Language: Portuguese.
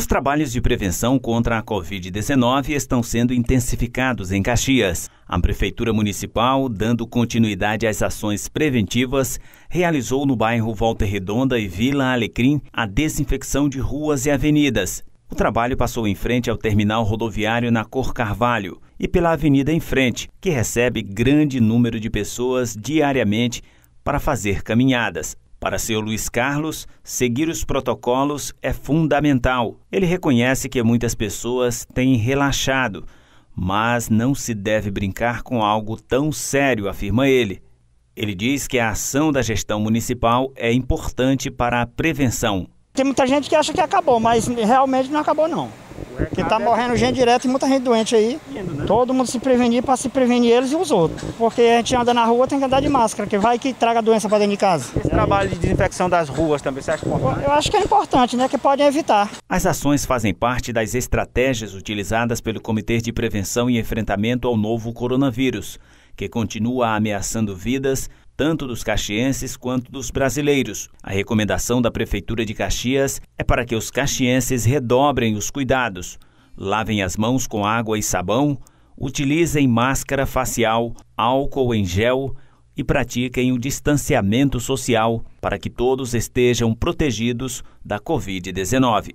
Os trabalhos de prevenção contra a Covid-19 estão sendo intensificados em Caxias. A Prefeitura Municipal, dando continuidade às ações preventivas, realizou no bairro Volta Redonda e Vila Alecrim a desinfecção de ruas e avenidas. O trabalho passou em frente ao terminal rodoviário na Cor Carvalho e pela avenida em frente, que recebe grande número de pessoas diariamente para fazer caminhadas. Para seu Luiz Carlos, seguir os protocolos é fundamental. Ele reconhece que muitas pessoas têm relaxado, mas não se deve brincar com algo tão sério, afirma ele. Ele diz que a ação da gestão municipal é importante para a prevenção. Tem muita gente que acha que acabou, mas realmente não acabou não. Porque tá morrendo gente direto e muita gente doente aí. Né? Todo mundo se prevenir para se prevenir eles e os outros. Porque a gente anda na rua tem que andar de máscara, que vai que traga doença para dentro de casa. Esse trabalho de desinfecção das ruas também, você acha importante? Eu acho que é importante, né? Que podem evitar. As ações fazem parte das estratégias utilizadas pelo Comitê de Prevenção e Enfrentamento ao Novo Coronavírus que continua ameaçando vidas tanto dos caxienses quanto dos brasileiros. A recomendação da Prefeitura de Caxias é para que os caxienses redobrem os cuidados, lavem as mãos com água e sabão, utilizem máscara facial, álcool em gel e pratiquem o distanciamento social para que todos estejam protegidos da Covid-19.